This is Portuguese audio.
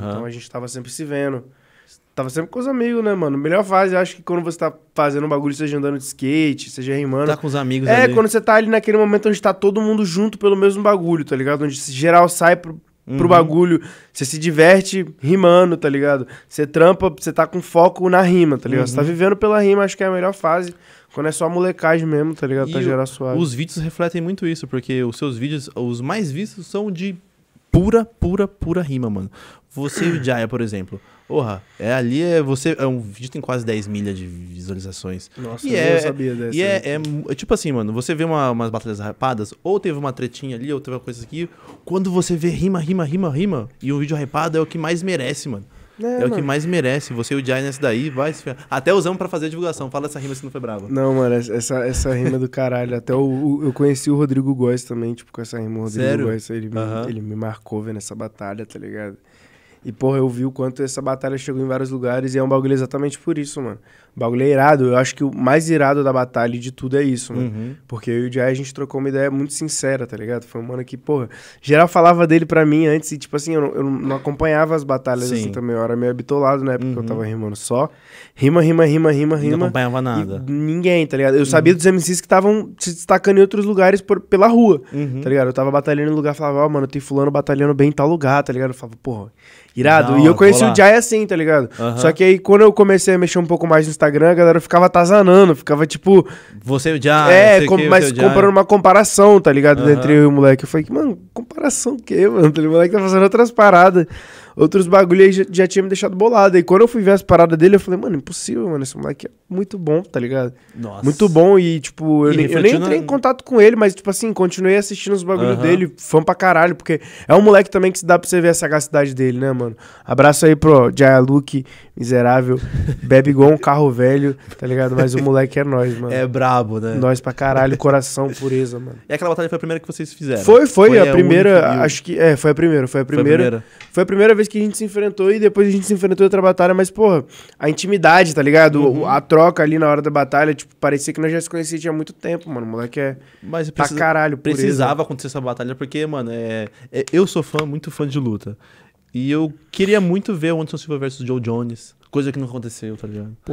Uhum. Então a gente tava sempre se vendo. Tava sempre com os amigos, né, mano? Melhor fase, acho que quando você tá fazendo um bagulho, seja andando de skate, seja rimando. Tá com os amigos, É, ali. quando você tá ali naquele momento onde tá todo mundo junto pelo mesmo bagulho, tá ligado? Onde geral sai pro, uhum. pro bagulho, você se diverte rimando, tá ligado? Você trampa, você tá com foco na rima, tá ligado? Uhum. Você tá uhum. vivendo pela rima, acho que é a melhor fase. Quando é só molecagem mesmo, tá ligado? E pra gerar suave. Os vídeos refletem muito isso, porque os seus vídeos, os mais vistos são de pura, pura, pura rima, mano. Você e o Jaya, por exemplo. Porra, é ali é você. É um vídeo tem quase 10 milhas de visualizações. Nossa, e eu é, sabia dessa. E é, né? é, é, tipo assim, mano, você vê uma, umas batalhas rapadas, ou teve uma tretinha ali, ou teve uma coisa aqui. Quando você vê rima, rima, rima, rima, e um vídeo hypado é o que mais merece, mano. É, é o que mais merece. Você o nessa daí, vai se Até usamos para fazer a divulgação. Fala essa rima se não foi brava. Não, mano, essa, essa rima do caralho. Até o, o, eu conheci o Rodrigo Góes também, tipo, com essa rima. O Rodrigo Góes, ele, uhum. ele me marcou vendo essa batalha, tá ligado? E, porra, eu vi o quanto essa batalha chegou em vários lugares e é um bagulho exatamente por isso, mano. bagulho é irado. Eu acho que o mais irado da batalha de tudo é isso, mano. Uhum. Porque eu e o Jai, a gente trocou uma ideia muito sincera, tá ligado? Foi um mano que, porra, geral falava dele pra mim antes e, tipo assim, eu não, eu não acompanhava as batalhas assim, Sim. assim também. Eu era meio habitolado na né? época uhum. eu tava rimando só. Rima, rima, rima, rima, rima. Não acompanhava nada. Ninguém, tá ligado? Eu uhum. sabia dos MCs que estavam se destacando em outros lugares por, pela rua, uhum. tá ligado? Eu tava batalhando em lugar, falava, ó, oh, mano, tem fulano batalhando bem em tal lugar, tá ligado? Eu falava, porra, Irado. Não, e eu conheci o Jai assim, tá ligado? Uhum. Só que aí, quando eu comecei a mexer um pouco mais no Instagram, a galera ficava atazanando, ficava tipo. Você e o Jai. É, com, que, mas comprando uma comparação, tá ligado? Uhum. Entre eu e o moleque. Eu falei, mano, comparação o quê, mano? O moleque tá fazendo outras paradas. Outros bagulho aí já, já tinha me deixado bolado. E quando eu fui ver as paradas dele, eu falei, mano, impossível, mano. Esse moleque é muito bom, tá ligado? Nossa. Muito bom. E, tipo, eu, e nem, eu nem entrei em contato com ele, mas, tipo assim, continuei assistindo os bagulhos dele, fã pra caralho, porque é um moleque também que se dá pra você ver a sagacidade dele, né, mano? mano? Abraço aí pro Jailuque, miserável, bebe igual um carro velho, tá ligado? Mas o moleque é nós, mano. É brabo, né? Nós pra caralho, coração, pureza, mano. E aquela batalha foi a primeira que vocês fizeram? Foi, foi, foi a, a, primeira, única, acho que, é, foi a primeira, foi a primeira, foi a primeira. Foi a primeira vez que a gente se enfrentou e depois a gente se enfrentou em outra batalha, mas, porra, a intimidade, tá ligado? Uhum. A troca ali na hora da batalha, tipo, parecia que nós já se conhecíamos há muito tempo, mano. O moleque é mas precisa, pra caralho, pureza. Precisava acontecer essa batalha porque, mano, é, é eu sou fã, muito fã de luta. E eu queria muito ver o Anderson Silva versus Joe Jones. Coisa que não aconteceu, tá ligado? Pô,